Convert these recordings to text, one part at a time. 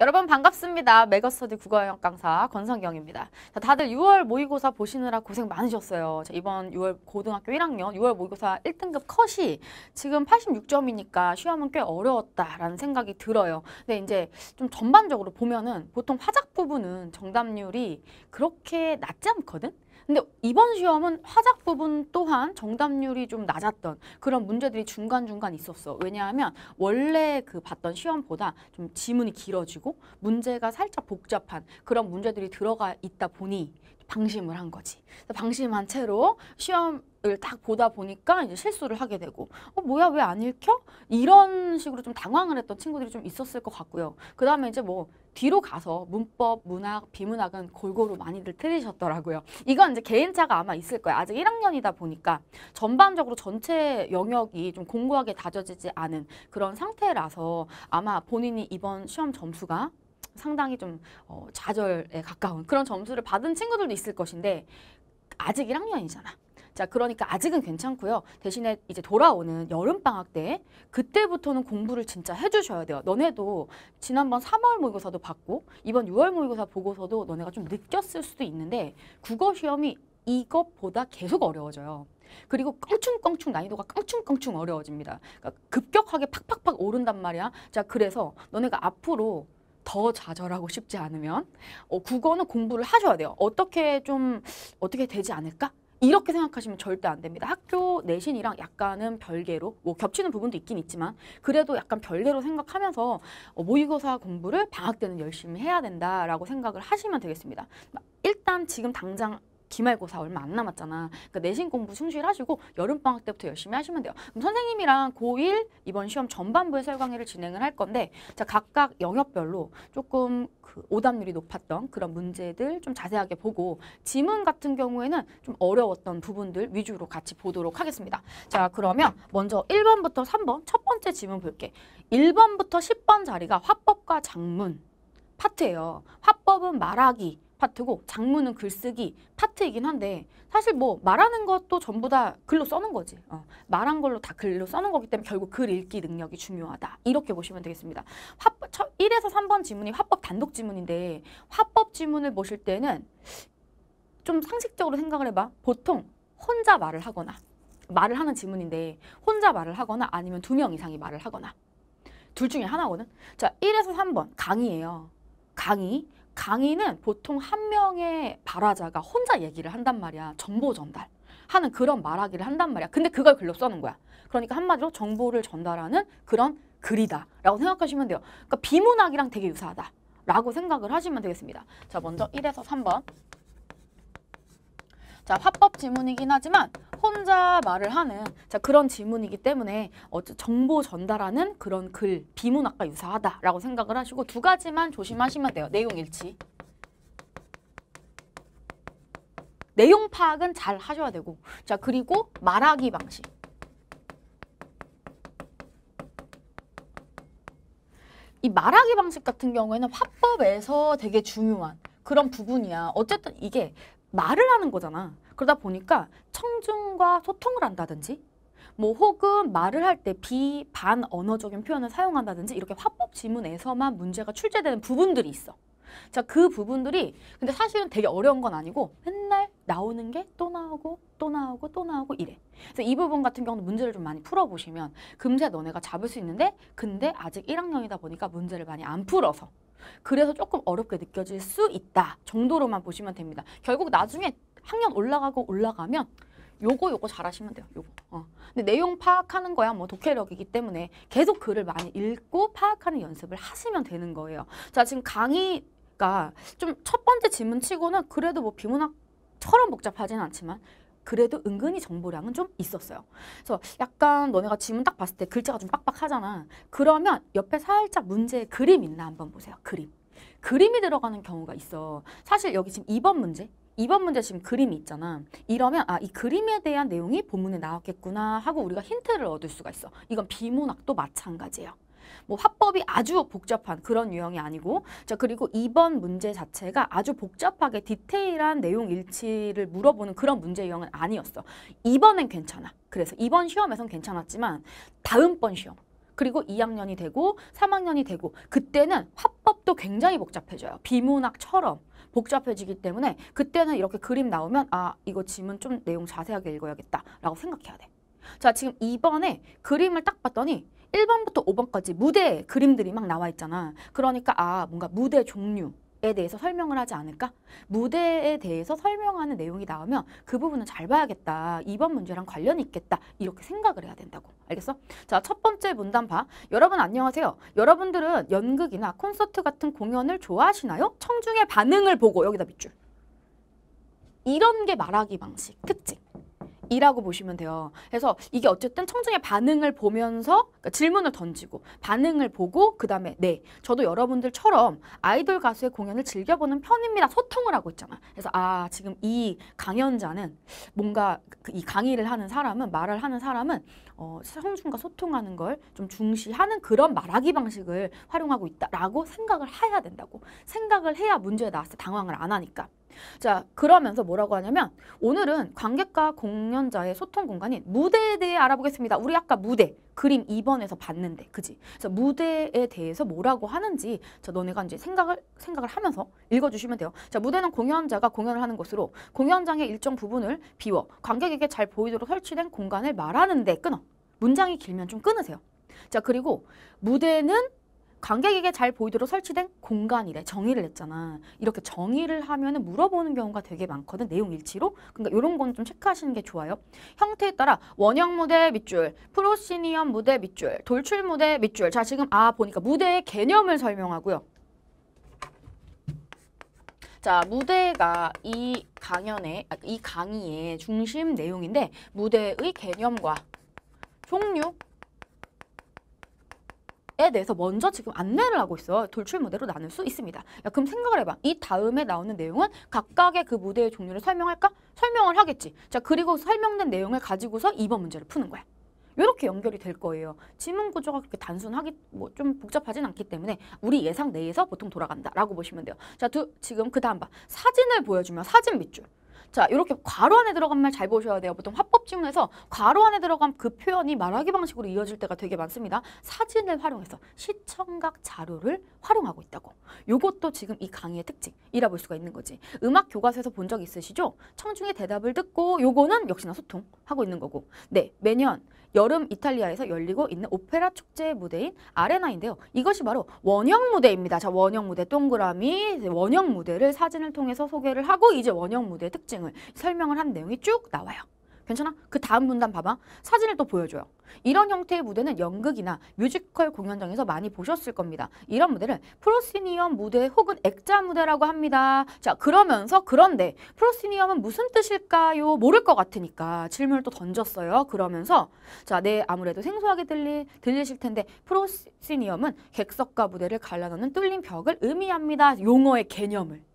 여러분 반갑습니다. 메거스터디 국어영 강사 권성경입니다. 자, 다들 6월 모의고사 보시느라 고생 많으셨어요. 자, 이번 6월 고등학교 1학년 6월 모의고사 1등급 컷이 지금 86점이니까 시험은 꽤 어려웠다라는 생각이 들어요. 근데 이제 좀 전반적으로 보면은 보통 화작 부분은 정답률이 그렇게 낮지 않거든? 근데 이번 시험은 화작 부분 또한 정답률이 좀 낮았던 그런 문제들이 중간중간 있었어. 왜냐하면 원래 그 봤던 시험보다 좀 지문이 길어지고 문제가 살짝 복잡한 그런 문제들이 들어가 있다 보니 방심을 한 거지. 방심한 채로 시험 것들딱 보다 보니까 이제 실수를 하게 되고 어 뭐야 왜 안 읽혀? 이런 식으로 좀 당황을 했던 친구들이 좀 있었을 것 같고요. 그 다음에 이제 뭐 뒤로 가서 문법, 문학, 비문학은 골고루 많이들 틀리셨더라고요. 이건 이제 개인차가 아마 있을 거예요. 아직 1학년이다 보니까 전반적으로 전체 영역이 좀 공고하게 다져지지 않은 그런 상태라서 아마 본인이 이번 시험 점수가 상당히 좀 어, 좌절에 가까운 그런 점수를 받은 친구들도 있을 것인데 아직 1학년이잖아. 자, 그러니까 아직은 괜찮고요. 대신에 이제 돌아오는 여름방학 때 그때부터는 공부를 진짜 해주셔야 돼요. 너네도 지난번 3월 모의고사도 봤고 이번 6월 모의고사 보고서도 너네가 좀 느꼈을 수도 있는데 국어 시험이 이것보다 계속 어려워져요. 그리고 껑충껑충 난이도가 껑충껑충 어려워집니다. 그러니까 급격하게 팍팍팍 오른단 말이야. 자, 그래서 너네가 앞으로 더 좌절하고 싶지 않으면 어, 국어는 공부를 하셔야 돼요. 어떻게 좀 어떻게 되지 않을까? 이렇게 생각하시면 절대 안 됩니다. 학교 내신이랑 약간은 별개로 뭐 겹치는 부분도 있긴 있지만 그래도 약간 별개로 생각하면서 어, 모의고사 공부를 방학 때는 열심히 해야 된다라고 생각을 하시면 되겠습니다. 일단 지금 당장 기말고사 얼마 안 남았잖아. 그러니까 내신 공부 충실하시고 여름방학 때부터 열심히 하시면 돼요. 그럼 선생님이랑 고1 이번 시험 전반부의 설강의를 진행을 할 건데 자 각각 영역별로 조금 그 오답률이 높았던 그런 문제들 좀 자세하게 보고 지문 같은 경우에는 좀 어려웠던 부분들 위주로 같이 보도록 하겠습니다. 자 그러면 먼저 1번부터 3번 첫 번째 지문 볼게. 1번부터 10번 자리가 화법과 작문 파트예요. 화법은 말하기, 파트고 장문은 글쓰기 파트이긴 한데 사실 뭐 말하는 것도 전부 다 글로 써는 거지. 어, 말한 걸로 다 글로 써는 거기 때문에 결국 글 읽기 능력이 중요하다. 이렇게 보시면 되겠습니다. 화법, 1에서 3번 지문이 화법 단독 지문인데 화법 지문을 보실 때는 좀 상식적으로 생각을 해봐. 보통 혼자 말을 하거나 말을 하는 지문인데 혼자 말을 하거나 아니면 두 명 이상이 말을 하거나 둘 중에 하나거든. 자, 1에서 3번 강의예요. 강의. 강의는 보통 한 명의 발화자가 혼자 얘기를 한단 말이야. 정보 전달. 하는 그런 말하기를 한단 말이야. 근데 그걸 글로 써는 거야. 그러니까 한마디로 정보를 전달하는 그런 글이다 라고 생각하시면 돼요. 그러니까 비문학이랑 되게 유사하다 라고 생각을 하시면 되겠습니다. 자 먼저 1에서 3번 자, 화법 지문이긴 하지만 혼자 말을 하는 자 그런 지문이기 때문에 어, 정보 전달하는 그런 글, 비문학과 유사하다라고 생각을 하시고 두 가지만 조심하시면 돼요. 내용 일치. 내용 파악은 잘 하셔야 되고 자 그리고 말하기 방식. 이 말하기 방식 같은 경우에는 화법에서 되게 중요한 그런 부분이야. 어쨌든 이게 말을 하는 거잖아. 그러다 보니까 청중과 소통을 한다든지 뭐 혹은 말을 할 때 비반 언어적인 표현을 사용한다든지 이렇게 화법 지문에서만 문제가 출제되는 부분들이 있어. 자, 그 부분들이 근데 사실은 되게 어려운 건 아니고 맨날 나오는 게 또 나오고 또 나오고 또 나오고 이래. 그래서 이 부분 같은 경우는 문제를 좀 많이 풀어보시면 금세 너네가 잡을 수 있는데 근데 아직 1학년이다 보니까 문제를 많이 안 풀어서 그래서 조금 어렵게 느껴질 수 있다 정도로만 보시면 됩니다. 결국 나중에 학년 올라가고 올라가면 요거 요거 잘하시면 돼요. 요거. 어. 근데 내용 파악하는 거야 뭐 독해력이기 때문에 계속 글을 많이 읽고 파악하는 연습을 하시면 되는 거예요. 자 지금 강의가 좀 첫 번째 지문치고는 그래도 뭐 비문학처럼 복잡하진 않지만 그래도 은근히 정보량은 좀 있었어요. 그래서 약간 너네가 지문 딱 봤을 때 글자가 좀 빡빡하잖아. 그러면 옆에 살짝 문제의 그림 있나 한번 보세요. 그림. 그림이 들어가는 경우가 있어. 사실 여기 지금 2번 문제. 2번 문제 지금 그림이 있잖아. 이러면 아 이 그림에 대한 내용이 본문에 나왔겠구나 하고 우리가 힌트를 얻을 수가 있어. 이건 비문학도 마찬가지예요. 뭐 화법이 아주 복잡한 그런 유형이 아니고 자 그리고 이번 문제 자체가 아주 복잡하게 디테일한 내용 일치를 물어보는 그런 문제 유형은 아니었어. 이번엔 괜찮아. 그래서 이번 시험에선 괜찮았지만 다음번 시험 그리고 2학년이 되고 3학년이 되고 그때는 화법도 굉장히 복잡해져요. 비문학처럼 복잡해지기 때문에 그때는 이렇게 그림 나오면 아 이거 지문 좀 내용 자세하게 읽어야겠다 라고 생각해야 돼. 자 지금 이번에 그림을 딱 봤더니 1번부터 5번까지 무대 그림들이 막 나와 있잖아. 그러니까 아 뭔가 무대 종류. 에 대해서 설명을 하지 않을까? 무대에 대해서 설명하는 내용이 나오면 그 부분은 잘 봐야겠다. 이번 문제랑 관련이 있겠다. 이렇게 생각을 해야 된다고. 알겠어? 자, 첫 번째 문단 봐. 여러분 안녕하세요. 여러분들은 연극이나 콘서트 같은 공연을 좋아하시나요? 청중의 반응을 보고 여기다 밑줄. 이런 게 말하기 방식, 특징. 이라고 보시면 돼요. 그래서 이게 어쨌든 청중의 반응을 보면서 그러니까 질문을 던지고 반응을 보고 그 다음에 네 저도 여러분들처럼 아이돌 가수의 공연을 즐겨보는 편입니다. 소통을 하고 있잖아. 그래서 아 지금 이 강연자는 뭔가 그 이 강의를 하는 사람은 말을 하는 사람은 어, 청중과 소통하는 걸 좀 중시하는 그런 말하기 방식을 활용하고 있다라고 생각을 해야 된다고 생각을 해야 문제에 나왔을 때 당황을 안 하니까. 자 그러면서 뭐라고 하냐면 오늘은 관객과 공연 공연자의 소통 공간인 무대에 대해 알아보겠습니다. 우리 아까 무대 그림 2번에서 봤는데 그지? 그래서 무대에 대해서 뭐라고 하는지 저 너네가 이제 생각을 생각을 하면서 읽어주시면 돼요. 자 무대는 공연자가 공연을 하는 것으로 공연장의 일정 부분을 비워 관객에게 잘 보이도록 설치된 공간을 말하는데 끊어. 문장이 길면 좀 끊으세요. 자 그리고 무대는 관객에게 잘 보이도록 설치된 공간이래 정의를 했잖아 이렇게 정의를 하면 물어보는 경우가 되게 많거든 내용 일치로 그러니까 이런 건 좀 체크하시는 게 좋아요 형태에 따라 원형 무대 밑줄 프로시니엄 무대 밑줄 돌출 무대 밑줄 자 지금 아 보니까 무대의 개념을 설명하고요 자 무대가 이 강연의 아, 이 강의의 중심 내용인데 무대의 개념과 종류 에 대해서 먼저 지금 안내를 하고 있어요. 돌출 무대로 나눌 수 있습니다. 야, 그럼 생각을 해봐. 이 다음에 나오는 내용은 각각의 그 무대의 종류를 설명할까? 설명을 하겠지. 자, 그리고 설명된 내용을 가지고서 2번 문제를 푸는 거야. 이렇게 연결이 될 거예요. 지문 구조가 그렇게 단순하기 뭐 좀 복잡하진 않기 때문에 우리 예상 내에서 보통 돌아간다라고 보시면 돼요. 자, 두, 지금 그 다음 봐. 사진을 보여주면 사진 밑줄. 자, 이렇게 괄호 안에 들어간 말 잘 보셔야 돼요. 보통 화법 지문에서 괄호 안에 들어간 그 표현이 말하기 방식으로 이어질 때가 되게 많습니다. 사진을 활용해서 시청각 자료를 활용하고 있다고. 요것도 지금 이 강의의 특징이라 볼 수가 있는 거지. 음악 교과서에서 본 적 있으시죠? 청중의 대답을 듣고 요거는 역시나 소통하고 있는 거고. 네, 매년 여름 이탈리아에서 열리고 있는 오페라 축제의 무대인 아레나인데요. 이것이 바로 원형 무대입니다. 자, 원형 무대 동그라미 원형 무대를 사진을 통해서 소개를 하고 이제 원형 무대 특징을 설명을 한 내용이 쭉 나와요. 괜찮아? 그 다음 문단 봐봐. 사진을 또 보여줘요. 이런 형태의 무대는 연극이나 뮤지컬 공연장에서 많이 보셨을 겁니다. 이런 무대를 프로시니엄 무대 혹은 액자 무대라고 합니다. 자 그러면서 그런데 프로시니엄은 무슨 뜻일까요? 모를 것 같으니까 질문을 또 던졌어요. 그러면서 자네 아무래도 생소하게 들리, 들리실 텐데 프로시니엄은 객석과 무대를 갈라놓는 뚫린 벽을 의미합니다. 용어의 개념을.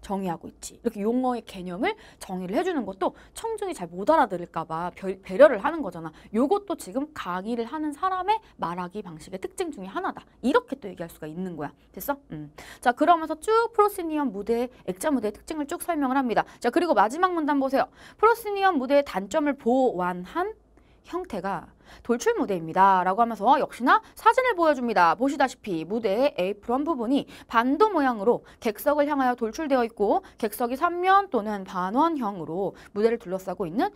정의하고 있지. 이렇게 용어의 개념을 정의를 해주는 것도 청중이 잘 못 알아들을까 봐 배려를 하는 거잖아. 요것도 지금 강의를 하는 사람의 말하기 방식의 특징 중에 하나다. 이렇게 또 얘기할 수가 있는 거야. 됐어? 음. 자 그러면서 쭉 프로시니언 무대 액자 무대의 특징을 쭉 설명을 합니다. 자 그리고 마지막 문단 보세요. 프로시니언 무대의 단점을 보완한 형태가 돌출 무대입니다. 라고 하면서 어, 역시나 사진을 보여줍니다. 보시다시피 무대의 에이프런 부분이 반도 모양으로 객석을 향하여 돌출되어 있고 객석이 삼면 또는 반원형으로 무대를 둘러싸고 있는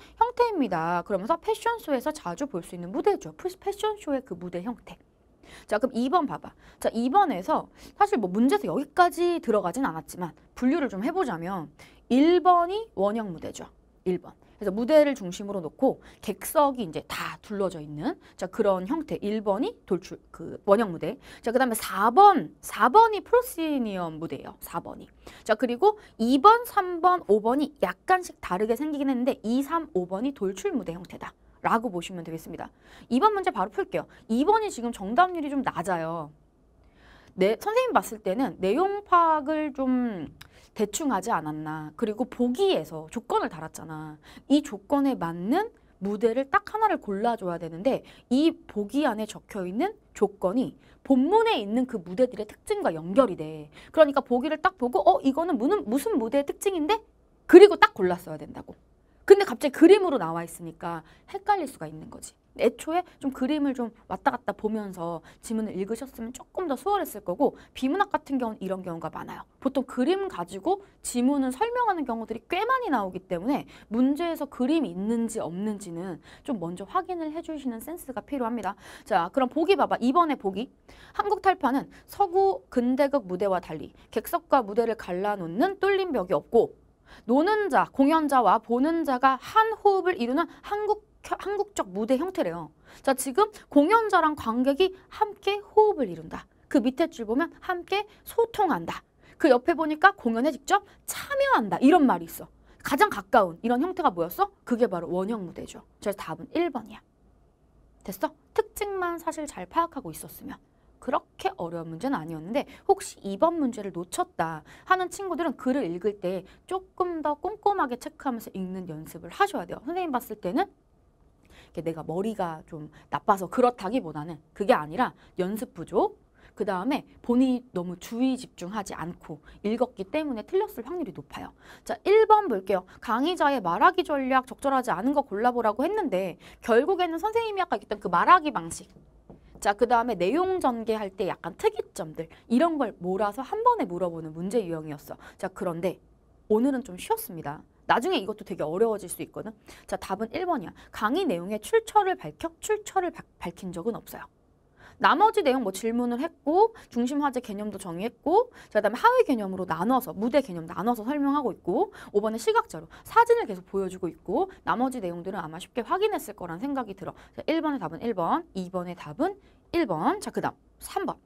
형태입니다. 그러면서 패션쇼에서 자주 볼 수 있는 무대죠. 패션쇼의 그 무대 형태. 자 그럼 2번 봐봐. 자 2번에서 사실 뭐 문제에서 여기까지 들어가진 않았지만 분류를 좀 해보자면 1번이 원형 무대죠. 1번. 그래서 무대를 중심으로 놓고 객석이 이제 다 둘러져 있는 자 그런 형태. 1번이 돌출 그 원형 무대. 자 그다음에 4번 4번이 프로시니엄 무대예요. 4번이. 자 그리고 2번, 3번, 5번이 약간씩 다르게 생기긴 했는데 2, 3, 5번이 돌출 무대 형태다. 라고 보시면 되겠습니다. 2번 문제 바로 풀게요. 2번이 지금 정답률이 좀 낮아요. 네, 선생님 봤을 때는 내용 파악을 좀 대충 하지 않았나. 그리고 보기에서 조건을 달았잖아. 이 조건에 맞는 무대를 딱 하나를 골라줘야 되는데 이 보기 안에 적혀있는 조건이 본문에 있는 그 무대들의 특징과 연결이 돼. 그러니까 보기를 딱 보고 어 이거는 무슨, 무슨 무대의 특징인데? 그리고 딱 골랐어야 된다고. 근데 갑자기 그림으로 나와 있으니까 헷갈릴 수가 있는 거지. 애초에 좀 그림을 좀 왔다 갔다 보면서 지문을 읽으셨으면 조금 더 수월했을 거고 비문학 같은 경우는 이런 경우가 많아요. 보통 그림 가지고 지문을 설명하는 경우들이 꽤 많이 나오기 때문에 문제에서 그림이 있는지 없는지는 좀 먼저 확인을 해주시는 센스가 필요합니다. 자 그럼 보기 봐봐. 이번에 보기. 한국 탈파는 서구 근대극 무대와 달리 객석과 무대를 갈라놓는 뚫린 벽이 없고 노는 자, 공연자와 보는 자가 한 호흡을 이루는 한국 한국적 무대 형태래요. 자, 지금 공연자랑 관객이 함께 호흡을 이룬다. 그 밑에 줄 보면 함께 소통한다. 그 옆에 보니까 공연에 직접 참여한다. 이런 말이 있어. 가장 가까운 이런 형태가 뭐였어? 그게 바로 원형 무대죠. 그래서 답은 1번이야. 됐어? 특징만 사실 잘 파악하고 있었으면. 그렇게 어려운 문제는 아니었는데 혹시 2번 문제를 놓쳤다 하는 친구들은 글을 읽을 때 조금 더 꼼꼼하게 체크하면서 읽는 연습을 하셔야 돼요. 선생님 봤을 때는 내가 머리가 좀 나빠서 그렇다기보다는 그게 아니라 연습 부족, 그 다음에 본인이 너무 주의 집중하지 않고 읽었기 때문에 틀렸을 확률이 높아요. 자, 1번 볼게요. 강의자의 말하기 전략 적절하지 않은 거 골라보라고 했는데 결국에는 선생님이 아까 했던그 말하기 방식 자, 그 다음에 내용 전개할 때 약간 특이점들 이런 걸 몰아서 한 번에 물어보는 문제 유형이었어. 자, 그런데 오늘은 좀 쉬었습니다. 나중에 이것도 되게 어려워질 수 있거든. 자, 답은 1번이야. 강의 내용의 출처를 밝혀? 출처를 바, 밝힌 적은 없어요. 나머지 내용 뭐 질문을 했고 중심 화제 개념도 정의했고 그다음에 하위 개념으로 나눠서 무대 개념 나눠서 설명하고 있고 5번에 시각자로 사진을 계속 보여주고 있고 나머지 내용들은 아마 쉽게 확인했을 거란 생각이 들어 자, 1번의 답은 1번 2번의 답은 1번 자 그다음 3번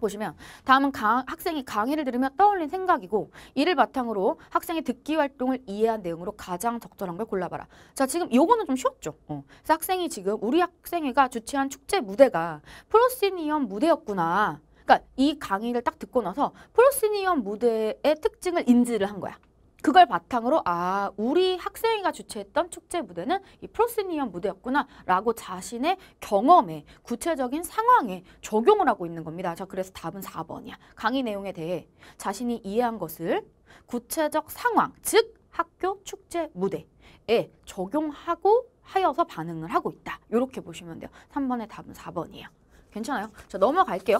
보시면 다음은 강, 학생이 강의를 들으며 떠올린 생각이고 이를 바탕으로 학생의 듣기 활동을 이해한 내용으로 가장 적절한 걸 골라봐라. 자 지금 요거는 좀 쉬웠죠. 어. 그래서 학생이 지금 우리 학생회가 주최한 축제 무대가 프로시니엄 무대였구나. 그러니까 이 강의를 딱 듣고 나서 프로시니엄 무대의 특징을 인지를 한 거야. 그걸 바탕으로 아 우리 학생이가 주최했던 축제 무대는 이 프로스니언 무대였구나라고 자신의 경험에 구체적인 상황에 적용을 하고 있는 겁니다. 자 그래서 답은 4번이야. 강의 내용에 대해 자신이 이해한 것을 구체적 상황 즉 학교 축제 무대에 적용하고 하여서 반응을 하고 있다. 이렇게 보시면 돼요. 3번의 답은 4번이에요. 괜찮아요? 자 넘어갈게요.